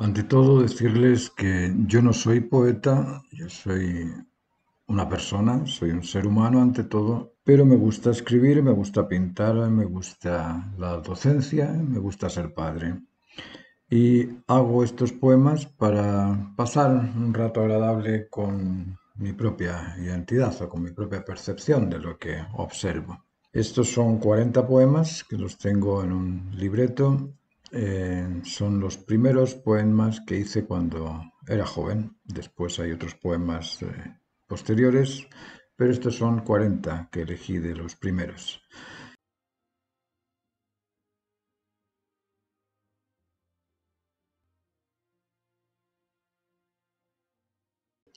Ante todo, decirles que yo no soy poeta, yo soy una persona, soy un ser humano ante todo, pero me gusta escribir, me gusta pintar, me gusta la docencia, me gusta ser padre. Y hago estos poemas para pasar un rato agradable con mi propia identidad o con mi propia percepción de lo que observo. Estos son 40 poemas que los tengo en un libreto eh, son los primeros poemas que hice cuando era joven. Después hay otros poemas eh, posteriores, pero estos son 40 que elegí de los primeros.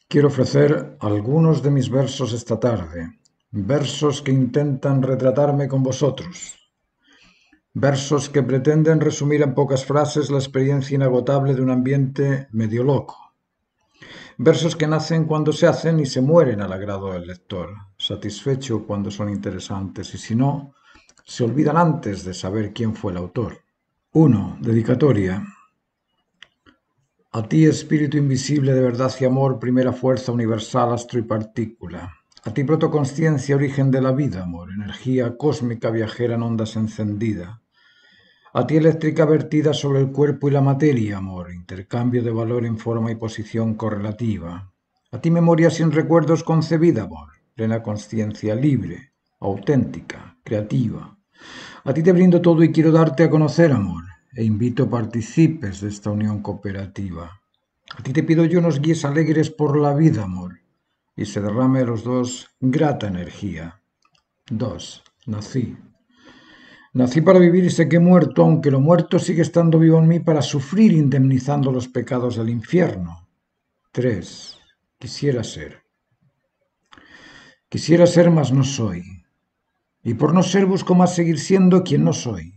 Quiero ofrecer algunos de mis versos esta tarde, versos que intentan retratarme con vosotros, Versos que pretenden resumir en pocas frases la experiencia inagotable de un ambiente medio loco. Versos que nacen cuando se hacen y se mueren al agrado del lector, satisfecho cuando son interesantes y si no, se olvidan antes de saber quién fue el autor. 1. Dedicatoria. A ti, espíritu invisible de verdad y amor, primera fuerza universal, astro y partícula. A ti protoconsciencia, origen de la vida, amor, energía cósmica viajera en ondas encendida. A ti eléctrica vertida sobre el cuerpo y la materia, amor, intercambio de valor en forma y posición correlativa. A ti memoria sin recuerdos concebida, amor, plena conciencia libre, auténtica, creativa. A ti te brindo todo y quiero darte a conocer, amor, e invito participes de esta unión cooperativa. A ti te pido yo unos guíes alegres por la vida, amor y se derrame a los dos grata energía. 2. Nací. Nací para vivir y sé que muerto, aunque lo muerto sigue estando vivo en mí para sufrir indemnizando los pecados del infierno. 3. Quisiera ser. Quisiera ser, más no soy. Y por no ser busco más seguir siendo quien no soy.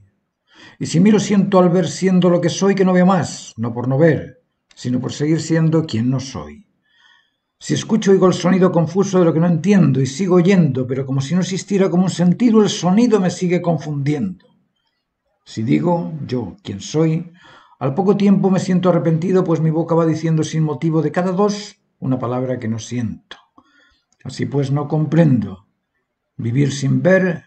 Y si miro siento al ver siendo lo que soy que no veo más, no por no ver, sino por seguir siendo quien no soy. Si escucho oigo el sonido confuso de lo que no entiendo y sigo oyendo, pero como si no existiera como un sentido, el sonido me sigue confundiendo. Si digo yo quién soy, al poco tiempo me siento arrepentido, pues mi boca va diciendo sin motivo de cada dos una palabra que no siento. Así pues no comprendo. Vivir sin ver,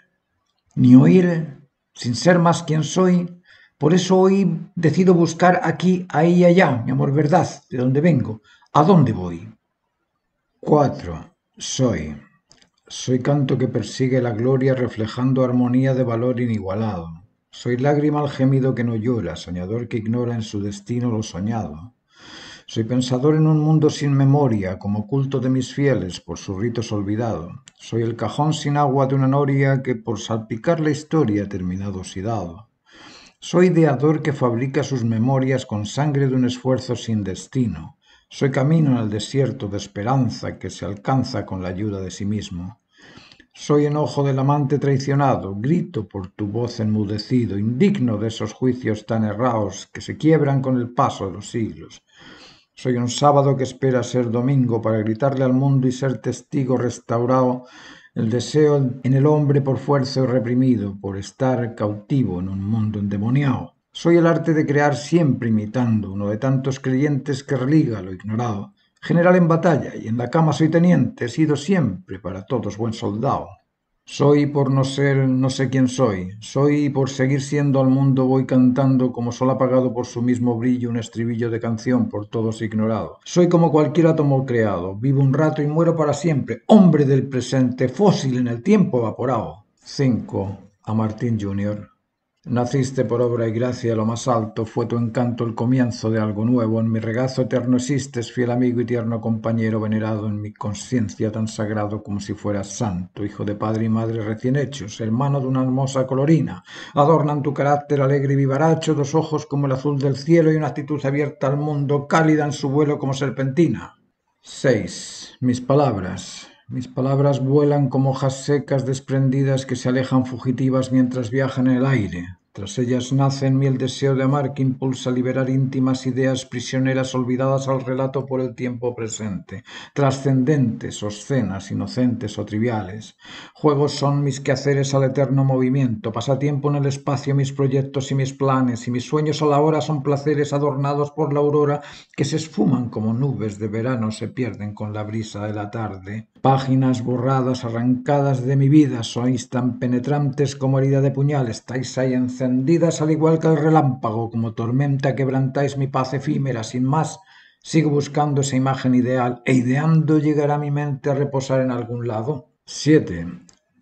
ni oír, sin ser más quien soy. Por eso hoy decido buscar aquí, ahí y allá, mi amor verdad, de dónde vengo, a dónde voy. 4. Soy. Soy canto que persigue la gloria reflejando armonía de valor inigualado. Soy lágrima al gemido que no llora, soñador que ignora en su destino lo soñado. Soy pensador en un mundo sin memoria, como culto de mis fieles por sus ritos olvidado. Soy el cajón sin agua de una noria que por salpicar la historia ha terminado oxidado. Soy ideador que fabrica sus memorias con sangre de un esfuerzo sin destino. Soy camino en el desierto de esperanza que se alcanza con la ayuda de sí mismo. Soy enojo del amante traicionado, grito por tu voz enmudecido, indigno de esos juicios tan errados que se quiebran con el paso de los siglos. Soy un sábado que espera ser domingo para gritarle al mundo y ser testigo restaurado el deseo en el hombre por fuerza reprimido, por estar cautivo en un mundo endemoniado. Soy el arte de crear siempre imitando uno de tantos creyentes que religa lo ignorado. General en batalla y en la cama soy teniente, he sido siempre para todos buen soldado. Soy por no ser no sé quién soy, soy por seguir siendo al mundo voy cantando como sol apagado por su mismo brillo un estribillo de canción por todos ignorado. Soy como cualquier átomo creado, vivo un rato y muero para siempre, hombre del presente, fósil en el tiempo evaporado. 5. A Martín Jr. Naciste por obra y gracia lo más alto, fue tu encanto el comienzo de algo nuevo. En mi regazo eterno existes, fiel amigo y tierno compañero, venerado en mi conciencia tan sagrado como si fueras santo, hijo de padre y madre recién hechos, hermano de una hermosa colorina. Adornan tu carácter alegre y vivaracho, dos ojos como el azul del cielo y una actitud abierta al mundo, cálida en su vuelo como serpentina. 6. Mis palabras mis palabras vuelan como hojas secas desprendidas que se alejan fugitivas mientras viajan en el aire. Tras ellas nace en mí el deseo de amar que impulsa a liberar íntimas ideas prisioneras olvidadas al relato por el tiempo presente, trascendentes, escenas inocentes o triviales. Juegos son mis quehaceres al eterno movimiento, pasatiempo en el espacio mis proyectos y mis planes, y mis sueños a la hora son placeres adornados por la aurora que se esfuman como nubes de verano se pierden con la brisa de la tarde. Páginas borradas, arrancadas de mi vida, sois tan penetrantes como herida de puñal, estáis ahí encendidas al igual que el relámpago, como tormenta quebrantáis mi paz efímera, sin más, sigo buscando esa imagen ideal, e ideando llegar a mi mente a reposar en algún lado. 7.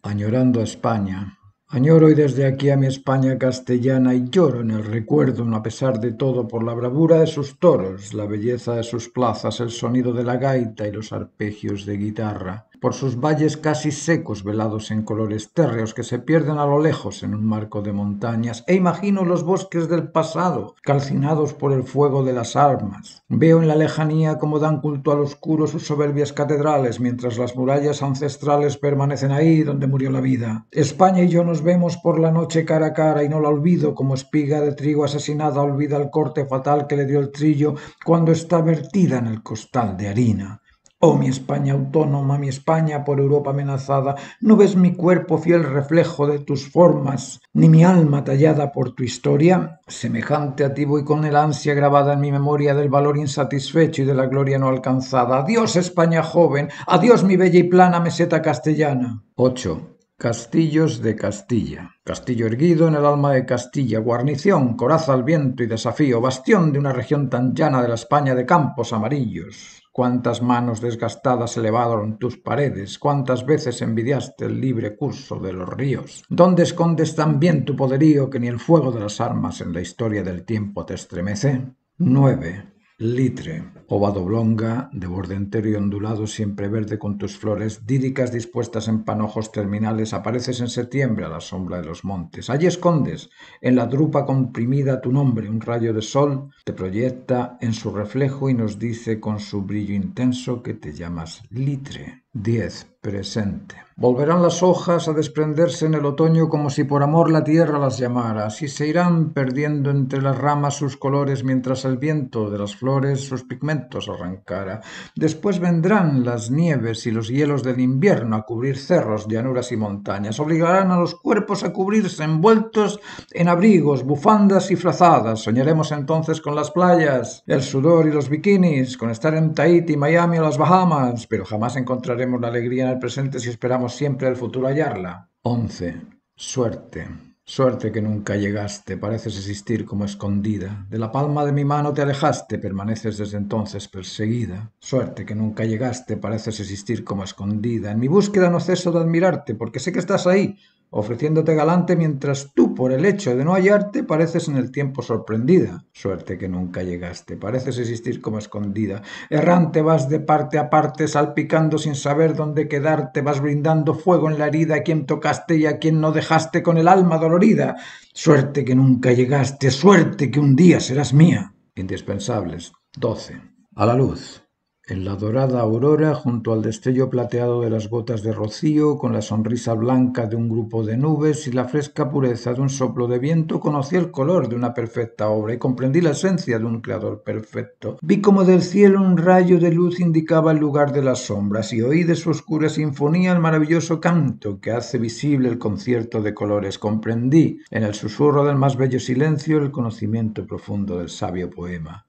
Añorando a España. Añoro hoy desde aquí a mi España castellana y lloro en el recuerdo, a pesar de todo, por la bravura de sus toros, la belleza de sus plazas, el sonido de la gaita y los arpegios de guitarra por sus valles casi secos velados en colores térreos que se pierden a lo lejos en un marco de montañas, e imagino los bosques del pasado, calcinados por el fuego de las armas. Veo en la lejanía cómo dan culto al oscuro sus soberbias catedrales, mientras las murallas ancestrales permanecen ahí donde murió la vida. España y yo nos vemos por la noche cara a cara y no la olvido como espiga de trigo asesinada olvida el corte fatal que le dio el trillo cuando está vertida en el costal de harina. Oh mi España autónoma, mi España por Europa amenazada, ¿no ves mi cuerpo fiel reflejo de tus formas, ni mi alma tallada por tu historia? Semejante a ti voy con el ansia grabada en mi memoria del valor insatisfecho y de la gloria no alcanzada. Adiós España joven, adiós mi bella y plana meseta castellana. 8. Castillos de Castilla. Castillo erguido en el alma de Castilla, guarnición, coraza al viento y desafío, bastión de una región tan llana de la España de campos amarillos cuántas manos desgastadas elevaron tus paredes, cuántas veces envidiaste el libre curso de los ríos. ¿Dónde escondes tan bien tu poderío que ni el fuego de las armas en la historia del tiempo te estremece? 9. Litre, ovado oblonga, de borde entero y ondulado, siempre verde con tus flores díricas dispuestas en panojos terminales, apareces en septiembre a la sombra de los montes. Allí escondes, en la drupa comprimida, tu nombre. Un rayo de sol te proyecta en su reflejo y nos dice con su brillo intenso que te llamas Litre. 10. Presente. Volverán las hojas a desprenderse en el otoño como si por amor la tierra las llamara, si se irán perdiendo entre las ramas sus colores mientras el viento de las flores sus pigmentos arrancara. Después vendrán las nieves y los hielos del invierno a cubrir cerros, llanuras y montañas. Obligarán a los cuerpos a cubrirse envueltos en abrigos, bufandas y frazadas. Soñaremos entonces con las playas, el sudor y los bikinis, con estar en Tahiti, Miami o las Bahamas, pero jamás encontraremos la alegría en el presente si esperamos siempre el futuro hallarla? 11. Suerte. Suerte que nunca llegaste, pareces existir como escondida. De la palma de mi mano te alejaste, permaneces desde entonces perseguida. Suerte que nunca llegaste, pareces existir como escondida. En mi búsqueda no ceso de admirarte, porque sé que estás ahí, ofreciéndote galante mientras tú, por el hecho de no hallarte, pareces en el tiempo sorprendida. Suerte que nunca llegaste, pareces existir como escondida. Errante vas de parte a parte, salpicando sin saber dónde quedarte, vas brindando fuego en la herida a quien tocaste y a quien no dejaste con el alma dolorida. Suerte que nunca llegaste, suerte que un día serás mía. Indispensables. 12. A la luz en la dorada aurora junto al destello plateado de las gotas de rocío, con la sonrisa blanca de un grupo de nubes y la fresca pureza de un soplo de viento, conocí el color de una perfecta obra y comprendí la esencia de un creador perfecto. Vi como del cielo un rayo de luz indicaba el lugar de las sombras y oí de su oscura sinfonía el maravilloso canto que hace visible el concierto de colores. Comprendí en el susurro del más bello silencio el conocimiento profundo del sabio poema.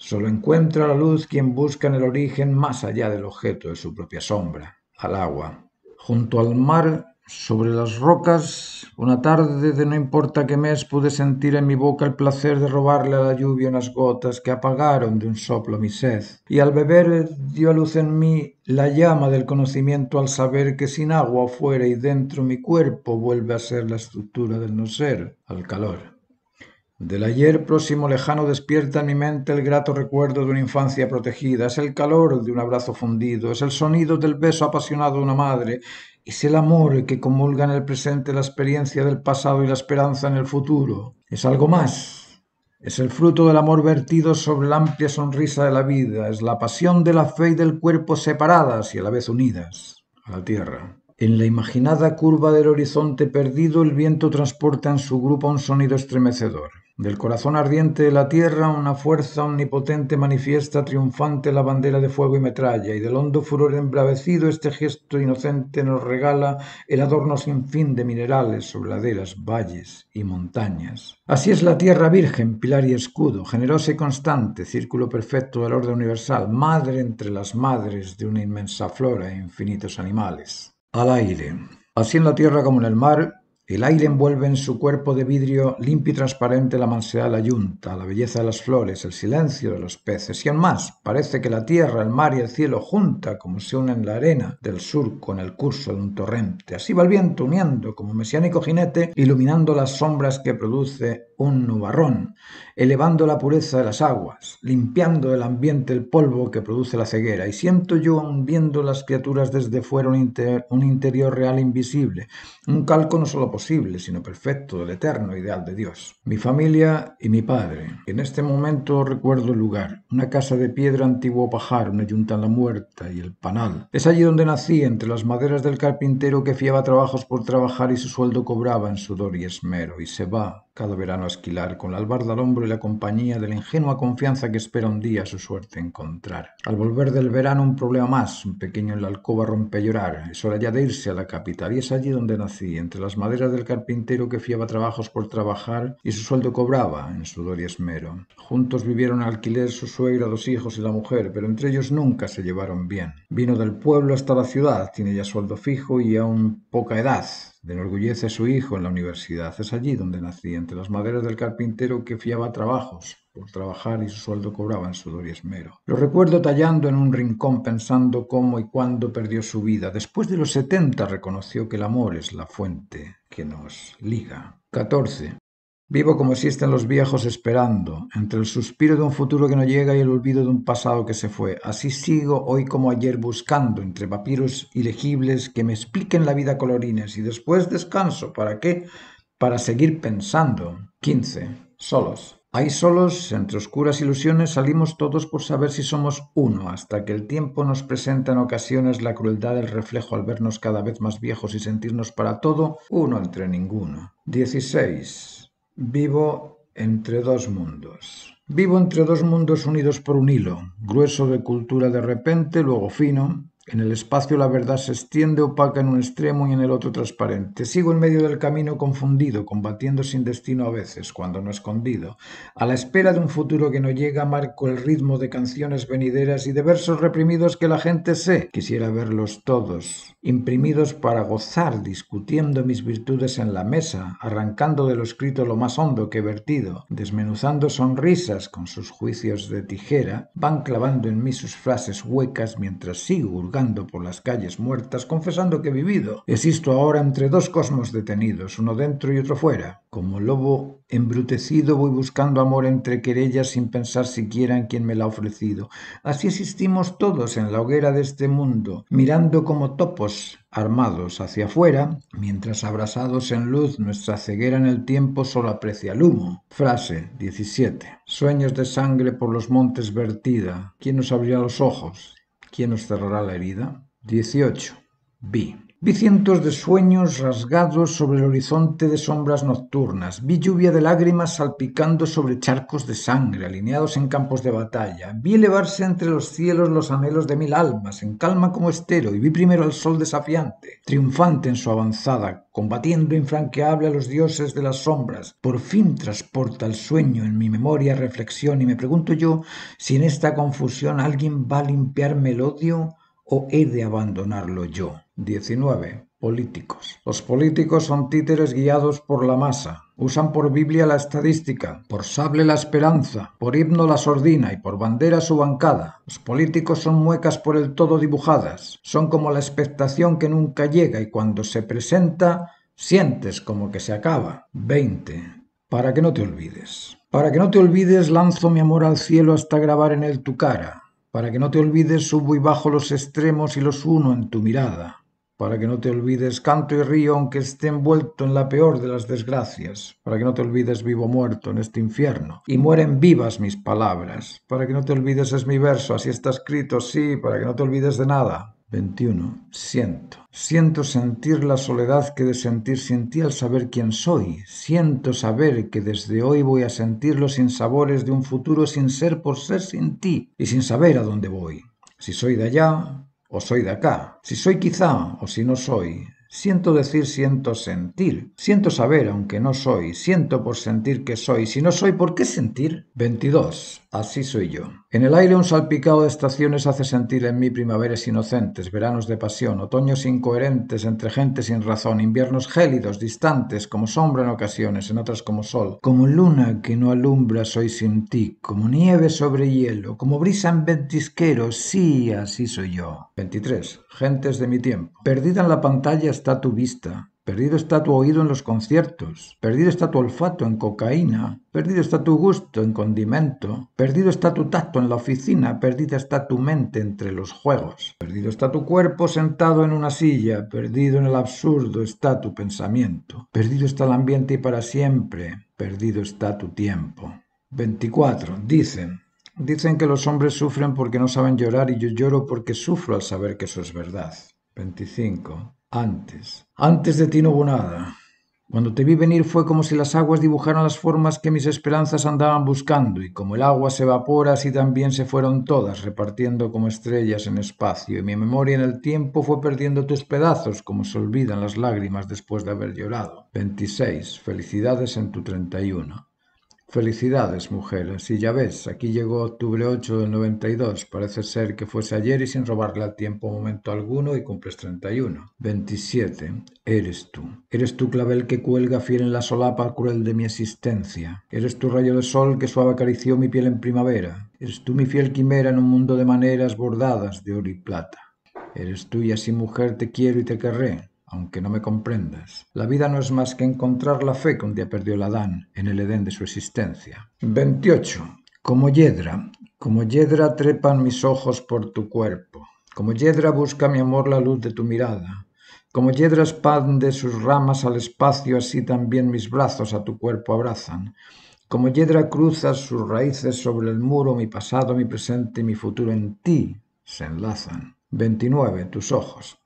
Solo encuentra la luz quien busca en el origen más allá del objeto de su propia sombra, al agua. Junto al mar, sobre las rocas, una tarde de no importa qué mes pude sentir en mi boca el placer de robarle a la lluvia unas gotas que apagaron de un soplo mi sed. Y al beber dio a luz en mí la llama del conocimiento al saber que sin agua fuera y dentro mi cuerpo vuelve a ser la estructura del no ser, al calor. Del ayer próximo lejano despierta en mi mente el grato recuerdo de una infancia protegida, es el calor de un abrazo fundido, es el sonido del beso apasionado de una madre, es el amor que comulga en el presente la experiencia del pasado y la esperanza en el futuro. Es algo más. Es el fruto del amor vertido sobre la amplia sonrisa de la vida, es la pasión de la fe y del cuerpo separadas y a la vez unidas a la tierra. En la imaginada curva del horizonte perdido, el viento transporta en su grupo un sonido estremecedor. Del corazón ardiente de la tierra, una fuerza omnipotente manifiesta triunfante la bandera de fuego y metralla, y del hondo furor embravecido este gesto inocente nos regala el adorno sin fin de minerales sobre laderas, valles y montañas. Así es la tierra virgen, pilar y escudo, generosa y constante, círculo perfecto del orden universal, madre entre las madres de una inmensa flora e infinitos animales. Al aire. Así en la tierra como en el mar, el aire envuelve en su cuerpo de vidrio limpio y transparente la mansedad de la yunta, la belleza de las flores, el silencio de los peces y aún más. Parece que la tierra, el mar y el cielo junta como se unen la arena del sur con el curso de un torrente. Así va el viento uniendo como mesiánico jinete, iluminando las sombras que produce un nubarrón, elevando la pureza de las aguas, limpiando del ambiente el polvo que produce la ceguera. Y siento yo, viendo las criaturas desde fuera, un, un interior real invisible, un calco no solo sino perfecto, del eterno ideal de Dios. Mi familia y mi padre. En este momento recuerdo el lugar, una casa de piedra antiguo pajar, una yunta en la muerta y el panal. Es allí donde nací, entre las maderas del carpintero que fiaba trabajos por trabajar y su sueldo cobraba en sudor y esmero, y se va, cada verano a esquilar, con la albarda al hombro y la compañía de la ingenua confianza que espera un día su suerte encontrar. Al volver del verano un problema más, un pequeño en la alcoba rompe a llorar, es hora ya de irse a la capital, y es allí donde nací, entre las maderas del carpintero que fiaba trabajos por trabajar y su sueldo cobraba, en sudor y esmero. Juntos vivieron alquiler su suegra, dos hijos y la mujer, pero entre ellos nunca se llevaron bien. Vino del pueblo hasta la ciudad, tiene ya sueldo fijo y aún poca edad, Enorgullece a su hijo en la universidad. Es allí donde nací, entre las maderas del carpintero que fiaba trabajos por trabajar y su sueldo cobraba en sudor y esmero. Lo recuerdo tallando en un rincón pensando cómo y cuándo perdió su vida. Después de los setenta reconoció que el amor es la fuente que nos liga. 14. Vivo como existen los viejos esperando, entre el suspiro de un futuro que no llega y el olvido de un pasado que se fue. Así sigo hoy como ayer buscando entre papiros ilegibles que me expliquen la vida colorines y después descanso. ¿Para qué? Para seguir pensando. 15. Solos. Ahí solos, entre oscuras ilusiones, salimos todos por saber si somos uno, hasta que el tiempo nos presenta en ocasiones la crueldad del reflejo al vernos cada vez más viejos y sentirnos para todo uno entre ninguno. 16. Vivo entre dos mundos. Vivo entre dos mundos unidos por un hilo, grueso de cultura de repente, luego fino. En el espacio la verdad se extiende opaca en un extremo y en el otro transparente. Sigo en medio del camino confundido, combatiendo sin destino a veces, cuando no escondido. A la espera de un futuro que no llega, marco el ritmo de canciones venideras y de versos reprimidos que la gente sé. Quisiera verlos todos, imprimidos para gozar discutiendo mis virtudes en la mesa, arrancando de lo escrito lo más hondo que he vertido, desmenuzando sonrisas con sus juicios de tijera, van clavando en mí sus frases huecas mientras sigo hurgando por las calles muertas, confesando que he vivido. Existo ahora entre dos cosmos detenidos, uno dentro y otro fuera. Como lobo embrutecido voy buscando amor entre querellas sin pensar siquiera en quien me la ha ofrecido. Así existimos todos en la hoguera de este mundo, mirando como topos armados hacia afuera, mientras abrazados en luz nuestra ceguera en el tiempo solo aprecia el humo. Frase 17. Sueños de sangre por los montes vertida. ¿Quién nos abrirá los ojos? ¿Quién nos cerrará la herida? 18. Vi. Vi cientos de sueños rasgados sobre el horizonte de sombras nocturnas, vi lluvia de lágrimas salpicando sobre charcos de sangre alineados en campos de batalla, vi elevarse entre los cielos los anhelos de mil almas, en calma como estero, y vi primero al sol desafiante, triunfante en su avanzada, combatiendo infranqueable a los dioses de las sombras. Por fin transporta el sueño en mi memoria reflexión y me pregunto yo si en esta confusión alguien va a limpiarme el odio o he de abandonarlo yo. 19. Políticos. Los políticos son títeres guiados por la masa. Usan por Biblia la estadística, por sable la esperanza, por himno la sordina y por bandera su bancada. Los políticos son muecas por el todo dibujadas. Son como la expectación que nunca llega y cuando se presenta sientes como que se acaba. 20. Para que no te olvides. Para que no te olvides lanzo mi amor al cielo hasta grabar en él tu cara. Para que no te olvides subo y bajo los extremos y los uno en tu mirada para que no te olvides canto y río aunque esté envuelto en la peor de las desgracias, para que no te olvides vivo muerto en este infierno, y mueren vivas mis palabras, para que no te olvides es mi verso, así está escrito, sí, para que no te olvides de nada. 21. Siento. Siento sentir la soledad que de sentir sin ti al saber quién soy. Siento saber que desde hoy voy a sentir los sinsabores de un futuro sin ser por ser sin ti y sin saber a dónde voy. Si soy de allá, o soy de acá, si soy quizá o si no soy, Siento decir, siento sentir. Siento saber, aunque no soy. Siento por sentir que soy. Si no soy, ¿por qué sentir? 22. Así soy yo. En el aire un salpicado de estaciones hace sentir en mí primaveras inocentes, veranos de pasión, otoños incoherentes entre gente sin razón, inviernos gélidos, distantes, como sombra en ocasiones, en otras como sol, como luna que no alumbra soy sin ti, como nieve sobre hielo, como brisa en ventisquero, sí, así soy yo. 23. Gentes de mi tiempo. Perdida en la pantalla está tu vista. Perdido está tu oído en los conciertos, perdido está tu olfato en cocaína, perdido está tu gusto en condimento, perdido está tu tacto en la oficina, perdida está tu mente entre los juegos, perdido está tu cuerpo sentado en una silla, perdido en el absurdo está tu pensamiento, perdido está el ambiente y para siempre, perdido está tu tiempo. 24. Dicen, dicen que los hombres sufren porque no saben llorar y yo lloro porque sufro al saber que eso es verdad. 25. Antes, antes de ti no hubo nada. Cuando te vi venir fue como si las aguas dibujaran las formas que mis esperanzas andaban buscando, y como el agua se evapora, así también se fueron todas, repartiendo como estrellas en espacio, y mi memoria en el tiempo fue perdiendo tus pedazos, como se olvidan las lágrimas después de haber llorado. 26. Felicidades en tu 31. Felicidades, mujer, así ya ves, aquí llegó octubre 8 del 92. Parece ser que fuese ayer y sin robarle al tiempo momento alguno y cumples 31. 27. Eres tú. Eres tú, clavel que cuelga fiel en la solapa cruel de mi existencia. Eres tu rayo de sol que suave acarició mi piel en primavera. Eres tú mi fiel quimera en un mundo de maneras bordadas de oro y plata. Eres tú y así mujer te quiero y te querré aunque no me comprendas. La vida no es más que encontrar la fe que un día perdió el Adán en el Edén de su existencia. 28. Como yedra, como yedra trepan mis ojos por tu cuerpo. Como yedra busca mi amor la luz de tu mirada. Como hiedra expande sus ramas al espacio, así también mis brazos a tu cuerpo abrazan. Como yedra cruza sus raíces sobre el muro, mi pasado, mi presente y mi futuro en ti se enlazan. 29. Tus ojos.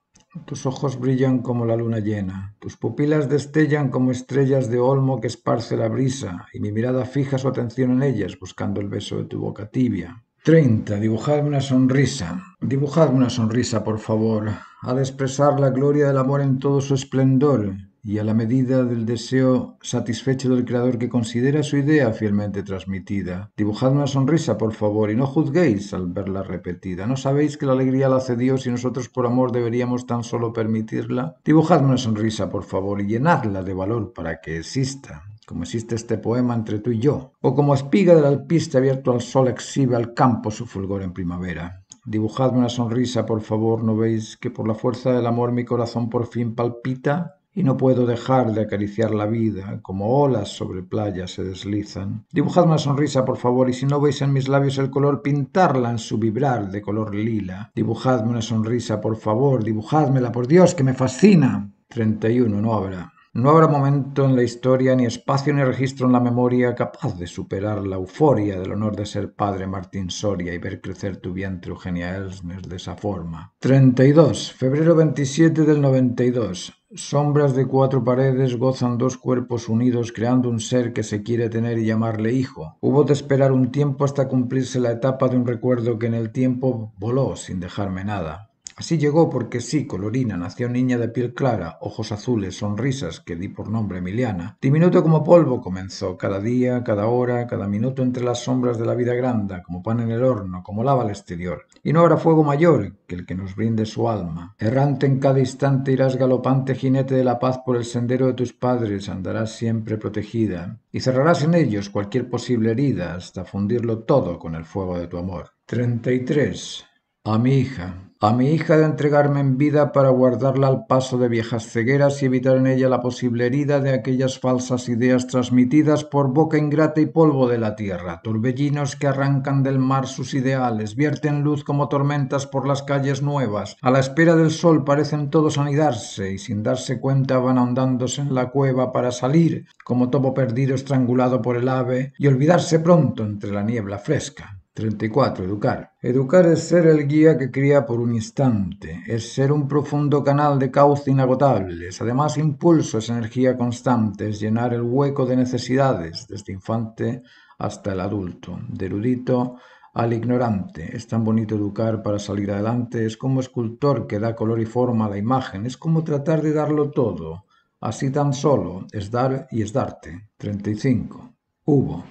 Tus ojos brillan como la luna llena, tus pupilas destellan como estrellas de olmo que esparce la brisa, y mi mirada fija su atención en ellas, buscando el beso de tu boca tibia. Treinta. Dibujadme una sonrisa. Dibujadme una sonrisa, por favor. Ha expresar la gloria del amor en todo su esplendor y a la medida del deseo satisfecho del creador que considera su idea fielmente transmitida. dibujadme una sonrisa, por favor, y no juzguéis al verla repetida. ¿No sabéis que la alegría la hace Dios y nosotros por amor deberíamos tan solo permitirla? Dibujadme una sonrisa, por favor, y llenadla de valor para que exista como existe este poema entre tú y yo, o como espiga del alpiste abierto al sol exhibe al campo su fulgor en primavera. Dibujadme una sonrisa, por favor, ¿no veis que por la fuerza del amor mi corazón por fin palpita? y no puedo dejar de acariciar la vida, como olas sobre playa se deslizan. Dibujadme una sonrisa, por favor, y si no veis en mis labios el color, pintarla en su vibrar de color lila. Dibujadme una sonrisa, por favor, dibujadmela, por Dios, que me fascina. 31. No habrá. No habrá momento en la historia, ni espacio, ni registro en la memoria capaz de superar la euforia del honor de ser padre Martín Soria y ver crecer tu vientre Eugenia Elsner de esa forma. 32. Febrero 27 del 92. Sombras de cuatro paredes gozan dos cuerpos unidos creando un ser que se quiere tener y llamarle hijo. Hubo de esperar un tiempo hasta cumplirse la etapa de un recuerdo que en el tiempo voló sin dejarme nada. Así llegó porque sí, colorina, nació niña de piel clara, ojos azules, sonrisas, que di por nombre Emiliana. Diminuto como polvo comenzó, cada día, cada hora, cada minuto entre las sombras de la vida grande, como pan en el horno, como lava al exterior. Y no habrá fuego mayor que el que nos brinde su alma. Errante en cada instante irás galopante jinete de la paz por el sendero de tus padres, andarás siempre protegida. Y cerrarás en ellos cualquier posible herida hasta fundirlo todo con el fuego de tu amor. 33. A mi hija a mi hija de entregarme en vida para guardarla al paso de viejas cegueras y evitar en ella la posible herida de aquellas falsas ideas transmitidas por boca ingrata y polvo de la tierra, torbellinos que arrancan del mar sus ideales, vierten luz como tormentas por las calles nuevas, a la espera del sol parecen todos anidarse y sin darse cuenta van ahondándose en la cueva para salir, como topo perdido estrangulado por el ave, y olvidarse pronto entre la niebla fresca. 34. Educar. Educar es ser el guía que cría por un instante, es ser un profundo canal de cauce inagotables, además impulso es energía constante, es llenar el hueco de necesidades, desde infante hasta el adulto, de erudito al ignorante. Es tan bonito educar para salir adelante, es como escultor que da color y forma a la imagen, es como tratar de darlo todo, así tan solo, es dar y es darte. 35. Hubo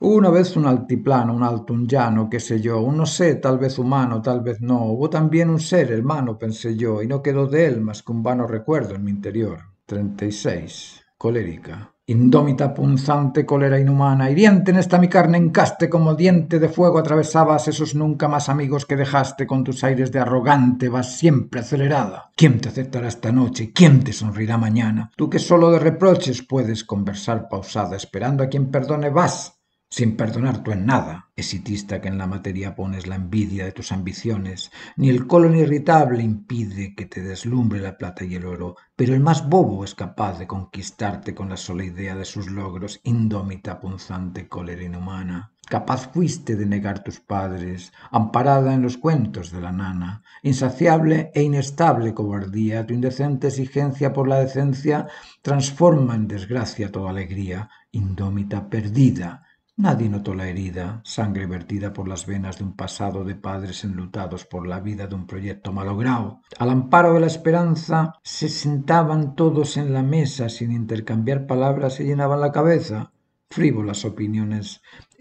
una vez un altiplano, un alto, un llano, qué sé yo, un no sé, tal vez humano, tal vez no. Hubo también un ser, hermano, pensé yo, y no quedó de él más que un vano recuerdo en mi interior. 36. Colérica. Indómita, punzante, cólera inhumana, hiriente en esta mi carne encaste, como diente de fuego atravesabas esos nunca más amigos que dejaste con tus aires de arrogante, vas siempre acelerada. ¿Quién te aceptará esta noche? ¿Quién te sonrirá mañana? Tú que solo de reproches puedes conversar pausada, esperando a quien perdone vas sin perdonar tú en nada, exitista que en la materia pones la envidia de tus ambiciones, ni el colon irritable impide que te deslumbre la plata y el oro, pero el más bobo es capaz de conquistarte con la sola idea de sus logros, indómita, punzante cólera inhumana. Capaz fuiste de negar tus padres, amparada en los cuentos de la nana, insaciable e inestable cobardía, tu indecente exigencia por la decencia transforma en desgracia toda alegría, indómita perdida, Nadie notó la herida, sangre vertida por las venas de un pasado de padres enlutados por la vida de un proyecto malogrado. Al amparo de la esperanza, se sentaban todos en la mesa sin intercambiar palabras y llenaban la cabeza frívolas opiniones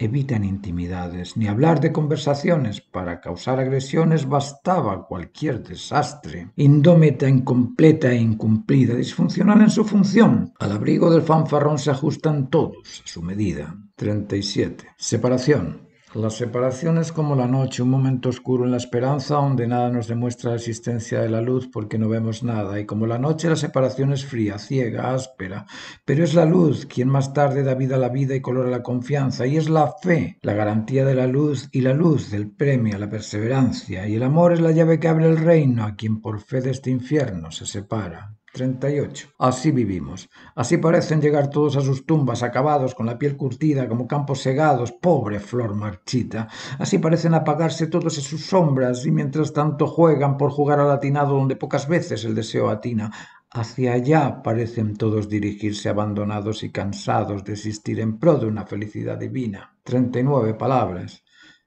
evitan intimidades, ni hablar de conversaciones. Para causar agresiones bastaba cualquier desastre. Indómita, incompleta e incumplida, disfuncional en su función. Al abrigo del fanfarrón se ajustan todos a su medida. 37. Separación. La separación es como la noche, un momento oscuro en la esperanza donde nada nos demuestra la existencia de la luz porque no vemos nada. Y como la noche, la separación es fría, ciega, áspera. Pero es la luz quien más tarde da vida a la vida y color a la confianza. Y es la fe, la garantía de la luz y la luz del premio a la perseverancia. Y el amor es la llave que abre el reino a quien por fe de este infierno se separa. 38. Así vivimos. Así parecen llegar todos a sus tumbas, acabados, con la piel curtida, como campos segados, pobre flor marchita. Así parecen apagarse todos en sus sombras y mientras tanto juegan por jugar al atinado donde pocas veces el deseo atina. Hacia allá parecen todos dirigirse abandonados y cansados de existir en pro de una felicidad divina. 39 palabras.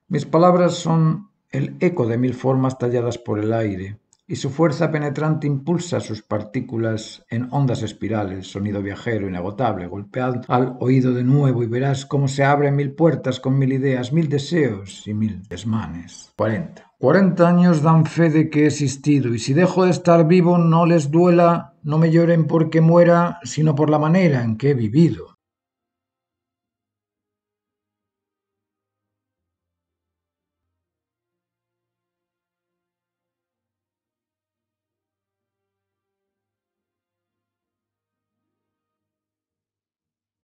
Mis palabras son el eco de mil formas talladas por el aire, y su fuerza penetrante impulsa sus partículas en ondas espirales, sonido viajero inagotable. Golpead al oído de nuevo y verás cómo se abren mil puertas con mil ideas, mil deseos y mil desmanes. 40. 40 años dan fe de que he existido y si dejo de estar vivo no les duela, no me lloren porque muera, sino por la manera en que he vivido.